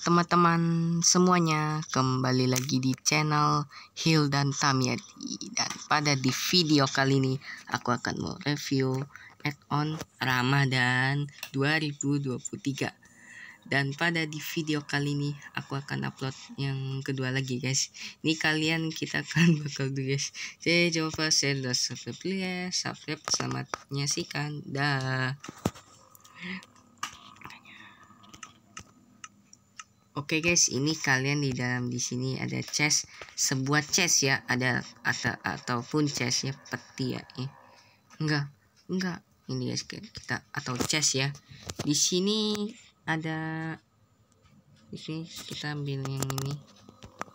teman-teman semuanya, kembali lagi di channel Hill dan Tamyadi Dan pada di video kali ini aku akan mau review add-on Ramadan 2023 dan pada di video kali ini aku akan upload yang kedua lagi guys ini kalian kita akan bakal dulu guys jadi coba share dan subscribe ya subscribe selamat menyaksikan dah Oke guys, ini kalian di dalam di sini ada chest, sebuah chest ya, ada atau ataupun chestnya peti ya. Eh, enggak, enggak. Ini guys kita atau chest ya. Di sini ada di sini kita ambil yang ini,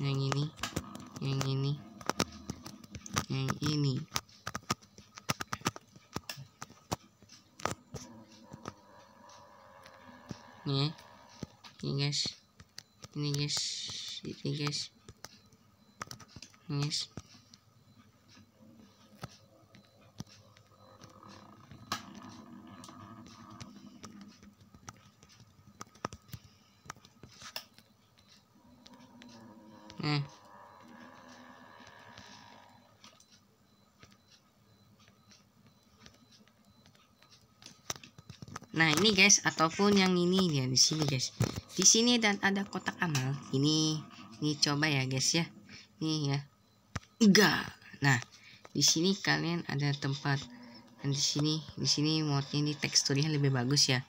yang ini, yang ini, yang ini. Nih, ya. ini guys ini guys ini guys ini guys Nah. Nah, ini guys ataupun yang ini ya di sini guys di sini dan ada kotak amal ini ini coba ya guys ya ini ya enggak nah di sini kalian ada tempat dan di sini di sini modnya ini teksturnya lebih bagus ya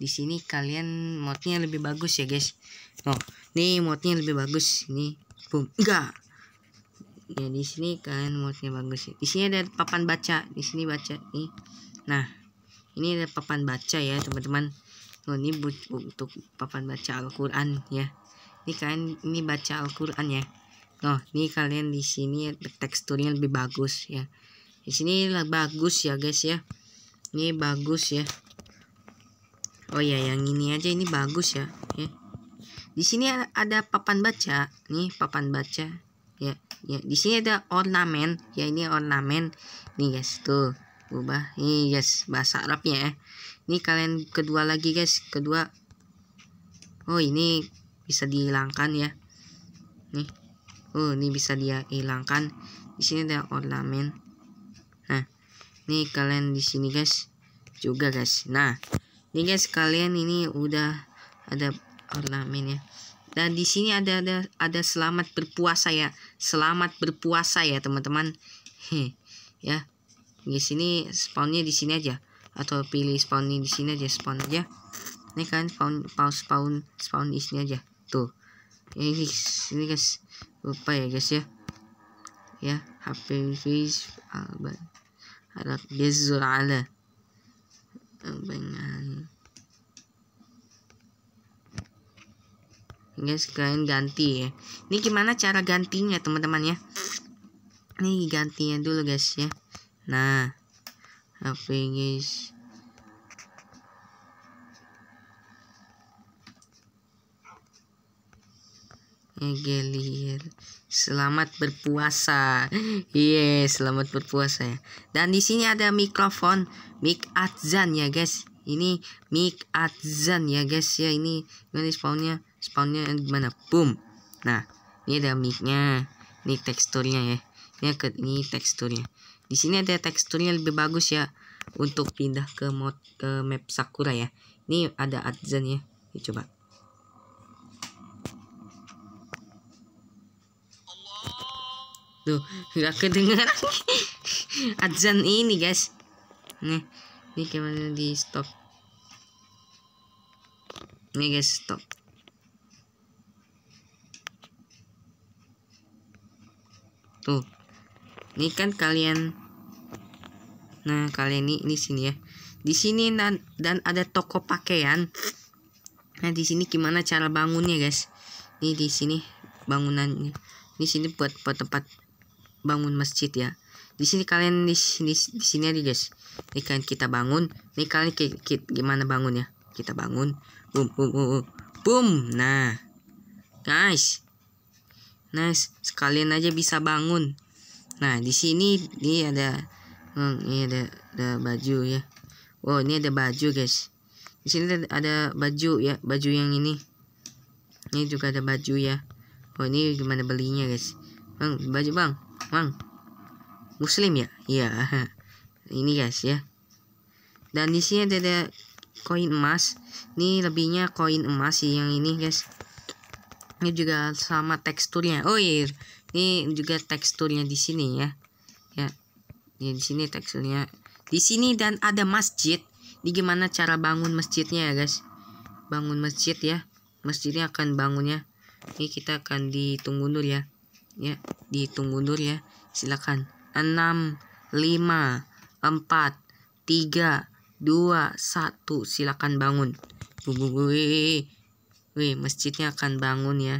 di sini kalian modnya lebih bagus ya guys oh ini modnya lebih bagus ini boom enggak ya di sini kalian modnya bagus ya. di sini ada papan baca di sini baca nih nah ini ada papan baca ya teman-teman Loh, ini untuk papan baca Al-Qur'an ya. Ini kalian ini baca Al-Qur'an ya. Loh, ini kalian di sini teksturnya lebih bagus ya. Di sini bagus ya guys ya. Ini bagus ya. Oh ya, yang ini aja ini bagus ya. ya. Di sini ada papan baca, nih papan baca ya ya di sini ada ornamen ya ini ornamen nih guys tuh ubah nih guys bahasa Arabnya ya ini kalian kedua lagi guys kedua oh ini bisa dihilangkan ya nih oh ini bisa dia hilangkan di sini ada ornamen nah ini kalian di sini guys juga guys nah ini guys kalian ini udah ada ornamen ya dan di sini ada ada ada selamat berpuasa ya selamat berpuasa ya teman-teman ya di sini spawnnya di sini aja atau pilih spawn ini di sini aja spawn aja ini kan spawn spawn spawn spawn di sini aja tuh ini guys ini guys lupa ya guys ya ya HP face alban alat jazur ala dengan guys kalian ganti ya ini gimana cara gantinya teman-teman ya ini gantinya dulu guys ya nah having is Gelir. Selamat berpuasa. Iya, yeah, selamat berpuasa ya. Dan di sini ada mikrofon mic azan ya, guys. Ini mic azan ya, guys ya. Ini ini spawnnya spawnnya gimana? Boom. Nah, ini ada micnya, ini teksturnya ya. Ini ini teksturnya di sini ada teksturnya lebih bagus ya untuk pindah ke mod ke map Sakura ya ini ada adzan ya Yuk, coba Tuh, gak kedengeran Adzan ini guys Nih, ini gimana di stop Nih guys, stop Tuh Ini kan kalian Nah, kali ini ini sini ya. Di sini dan, dan ada toko pakaian. Nah, di sini gimana cara bangunnya, guys? ini di sini bangunannya. Di sini buat buat tempat bangun masjid ya. Di sini kalian di sini di sini aja, guys. ini kan kita bangun. ini kalian ki, ki, gimana bangun ya? Kita bangun. Boom boom boom. boom. Nah. Guys. Nice, sekalian aja bisa bangun. Nah, di sini ini ada hmm ini iya, ada ada baju ya oh ini ada baju guys di sini ada, baju ya baju yang ini ini juga ada baju ya oh ini gimana belinya guys bang baju bang bang muslim ya iya ini guys ya dan di sini ada, ada koin emas ini lebihnya koin emas sih yang ini guys ini juga sama teksturnya oh iya, iya. ini juga teksturnya di sini ya ya Nih di sini teksturnya. Di sini dan ada masjid. di gimana cara bangun masjidnya ya guys? Bangun masjid ya. Masjidnya akan bangunnya. Ini kita akan ditunggu dulu ya. Ya, ditunggu dulu ya. Silakan. 6 5 4 3 2 1 silakan bangun. Wih, wih, masjidnya akan bangun ya.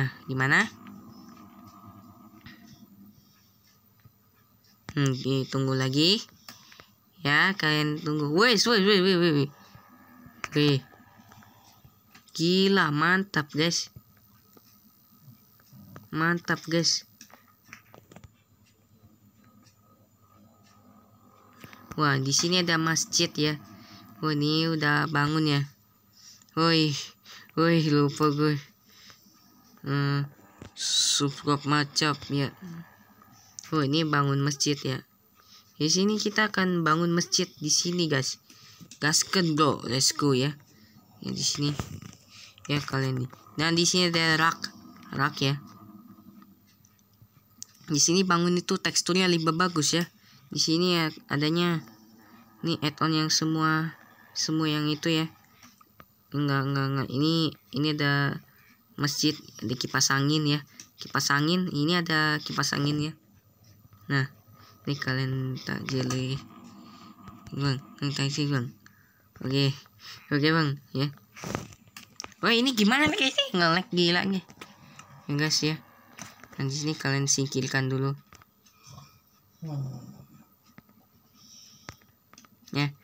Nah, gimana? ini hmm, tunggu lagi. Ya, kalian tunggu. Wes, wes, wes, wes, wes. Oke. Gila, mantap, guys. Mantap, guys. Wah, di sini ada masjid ya. Wah, ini udah bangun ya. Woi. Woi, lupa gue. Hmm, subscribe macam ya. Oh, ini bangun masjid ya. Di sini kita akan bangun masjid di sini, guys. Gasken, bro. Let's go ya. Ya di sini. Ya kalian nih. Dan di sini ada rak. Rak ya. Di sini bangun itu teksturnya lebih bagus ya. Di sini ya adanya ini add-on yang semua semua yang itu ya. Enggak, enggak, enggak. Ini ini ada masjid, ada kipas angin ya. Kipas angin, ini ada kipas angin ya nah ini kalian tak jeli bang yang taksi bang oke okay. oke okay, bang ya yeah. wah ini gimana nih guys ngelek gila nih ya guys ya dan sini kalian singkirkan dulu ya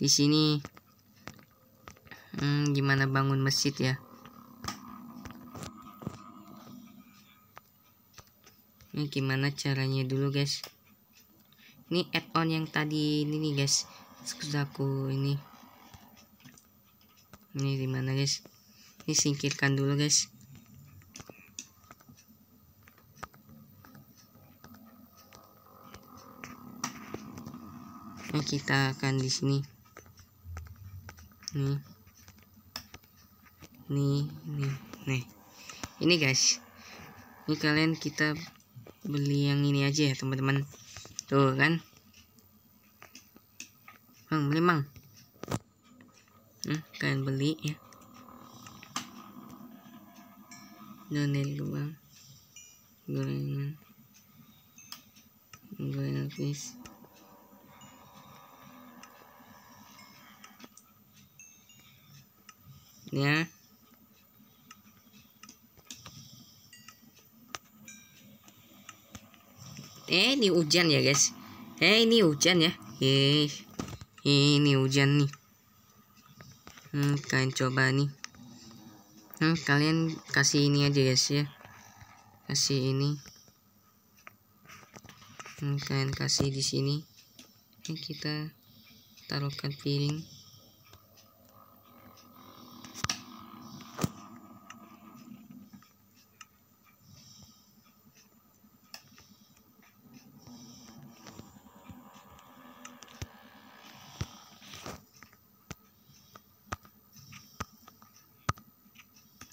di sini hmm, gimana bangun masjid ya ini gimana caranya dulu guys ini add-on yang tadi ini nih guys sudah aku ini ini dimana guys ini singkirkan dulu guys ini kita akan di sini nih nih nih nih ini guys ini kalian kita beli yang ini aja ya teman-teman tuh kan mang beli mang hmm, kalian beli ya donat lubang gorengan gorengan fish ya Eh ini hujan ya guys Eh ini hujan ya Eh ini hujan nih hmm, Kalian coba nih hmm, Kalian kasih ini aja guys ya Kasih ini hmm, Kalian kasih di sini Ini Kita taruhkan piring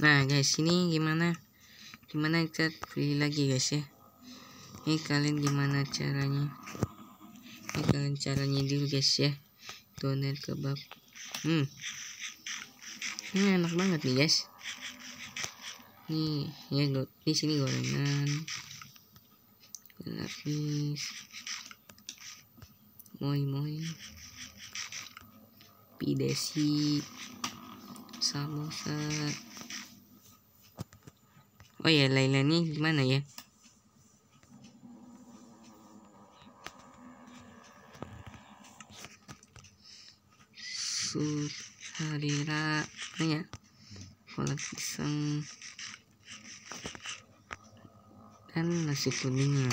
nah guys ini gimana gimana kita beli lagi guys ya ini kalian gimana caranya ini kalian caranya dulu guys ya toner kebab hmm ini enak banget nih guys nih ya go di sini gorengan lapis moi moi pidesi samosa oh ya Laila nih gimana ya Suharira kan ya kolak pisang dan nasi kuningnya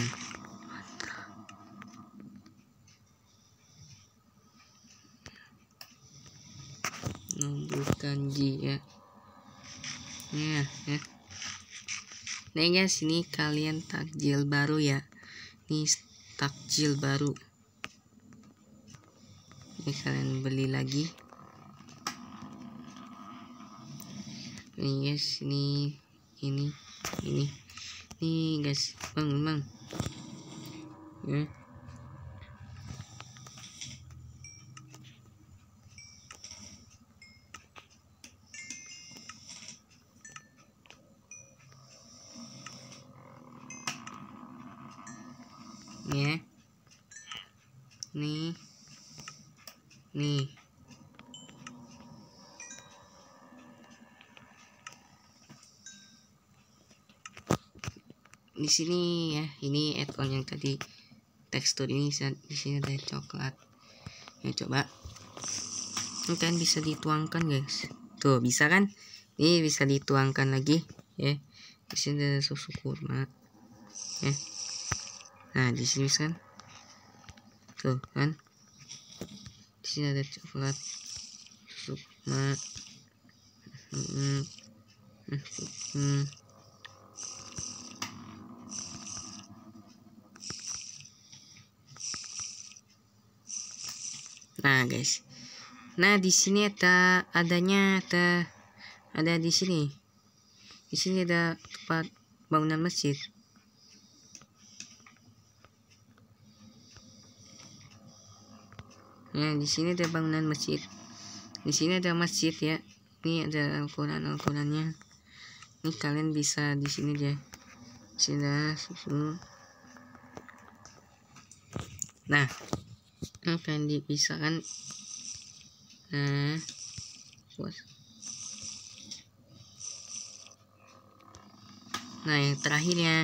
nunggu kanji ya iya, ya ya Nih guys, ini kalian takjil baru ya. Ini takjil baru. Ini kalian beli lagi. Nih guys, ini ini ini. Nih guys, bang, bang. Ya. nih nih nih di sini ya ini add-on yang tadi tekstur ini di sini ada coklat ya coba ini kan bisa dituangkan guys tuh bisa kan ini bisa dituangkan lagi ya di sini ada susu kurma ya nah di sini kan tuh kan di sini ada coklat sukma hmm, hmm. nah guys nah di sini ada adanya ada ada di sini di sini ada tempat bangunan masjid Ya, di sini ada bangunan masjid. Di sini ada masjid ya. Ini ada al ukurannya. al Ini kalian bisa di sini ya sudah susu. Nah, bisa kan Nah, bos Nah, yang terakhir ya.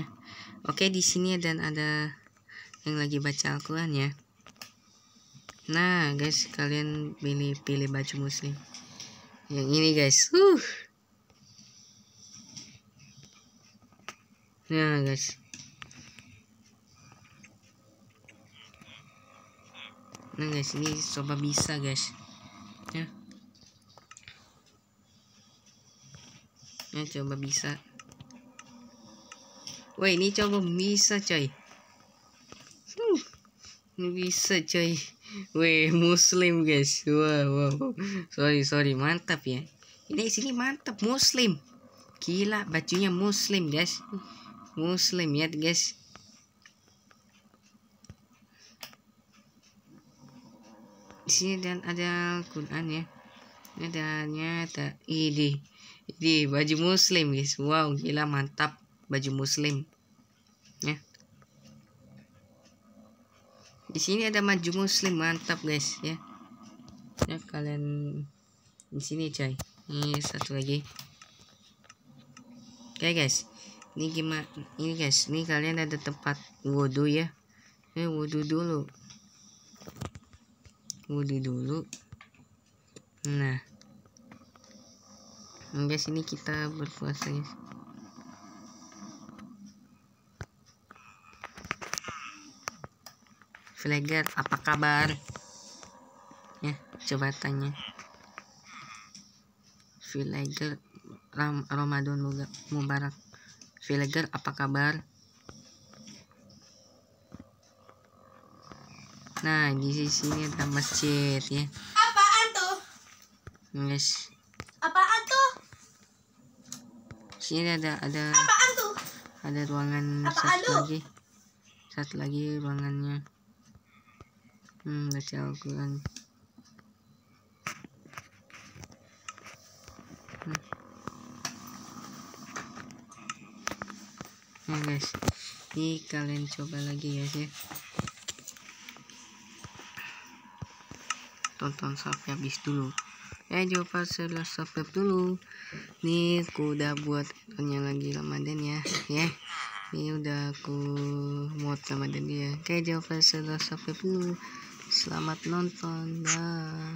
Oke, di sini dan ada yang lagi baca Al-Qur'an ya nah guys kalian pilih pilih baju muslim yang ini guys uh nah guys nah guys ini coba bisa guys ya ya coba bisa wah ini coba bisa coy bisa coy weh muslim guys wow, wow, sorry sorry mantap ya ini sini mantap muslim gila bajunya muslim guys muslim ya guys di sini dan ada Quran ya adanya ada ini ini baju muslim guys wow gila mantap baju muslim di sini ada maju muslim mantap guys ya ya kalian di sini coy ini satu lagi oke okay, guys ini gimana ini guys ini kalian ada tempat wudhu ya ini wudhu dulu wudhu dulu nah guys ini kita berpuasa guys Flagger, apa kabar ya coba tanya Flagger, Ram Ramadan Mubarak Flagger, apa kabar nah di sisi ini ada masjid ya apaan tuh yes apaan tuh sini ada ada apaan tuh ada ruangan apaan satu tuh? lagi satu lagi ruangannya Hmm, baca Al-Quran. Hmm. Nah, guys, ini kalian coba lagi ya sih. Tonton sampai habis dulu. Ya coba setelah subscribe dulu. Nih aku udah buat punya lagi Ramadan ya, ya. ini udah aku mod ramadan dia kayak jawab setelah subscribe dulu Selamat nonton. Bye.